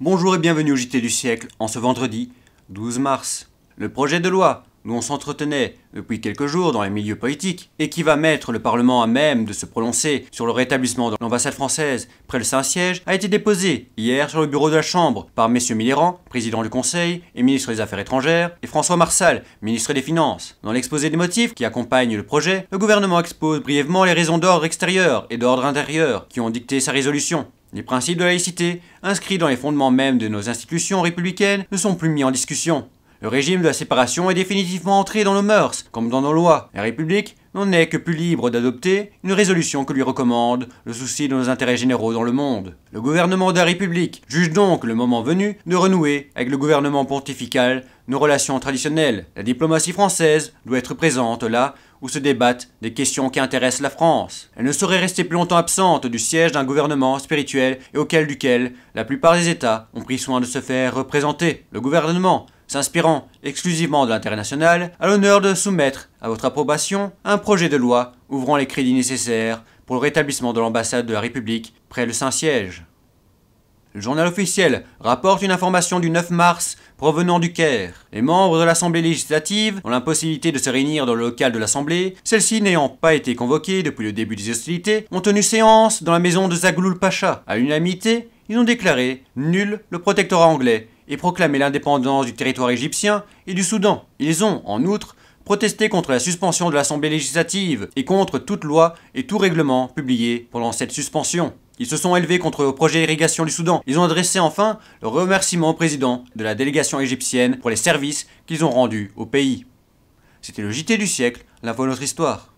Bonjour et bienvenue au JT du siècle en ce vendredi 12 mars. Le projet de loi dont on s'entretenait depuis quelques jours dans les milieux politiques, et qui va mettre le Parlement à même de se prononcer sur le rétablissement de l'ambassade française près le Saint-Siège, a été déposé hier sur le bureau de la Chambre par M. Millerand, président du Conseil et ministre des Affaires étrangères, et François Marsal, ministre des Finances. Dans l'exposé des motifs qui accompagne le projet, le gouvernement expose brièvement les raisons d'ordre extérieur et d'ordre intérieur qui ont dicté sa résolution. Les principes de laïcité, inscrits dans les fondements mêmes de nos institutions républicaines, ne sont plus mis en discussion. Le régime de la séparation est définitivement entré dans nos mœurs, comme dans nos lois. La République n'en est que plus libre d'adopter une résolution que lui recommande le souci de nos intérêts généraux dans le monde. Le gouvernement de la République juge donc le moment venu de renouer avec le gouvernement pontifical nos relations traditionnelles. La diplomatie française doit être présente là où se débattent des questions qui intéressent la France. Elle ne saurait rester plus longtemps absente du siège d'un gouvernement spirituel et auquel duquel la plupart des États ont pris soin de se faire représenter. Le gouvernement s'inspirant exclusivement de l'international, a l'honneur de soumettre à votre approbation un projet de loi ouvrant les crédits nécessaires pour le rétablissement de l'ambassade de la République près le Saint-Siège. Le journal officiel rapporte une information du 9 mars provenant du Caire. Les membres de l'Assemblée législative ont l'impossibilité de se réunir dans le local de l'Assemblée, celle-ci n'ayant pas été convoquée depuis le début des hostilités, ont tenu séance dans la maison de Zagloul Pacha. À l'unanimité, ils ont déclaré nul le protectorat anglais et proclamer l'indépendance du territoire égyptien et du Soudan. Ils ont, en outre, protesté contre la suspension de l'Assemblée législative et contre toute loi et tout règlement publié pendant cette suspension. Ils se sont élevés contre le projet d'irrigation du Soudan. Ils ont adressé enfin le remerciement au président de la délégation égyptienne pour les services qu'ils ont rendus au pays. C'était le JT du siècle, la de notre histoire.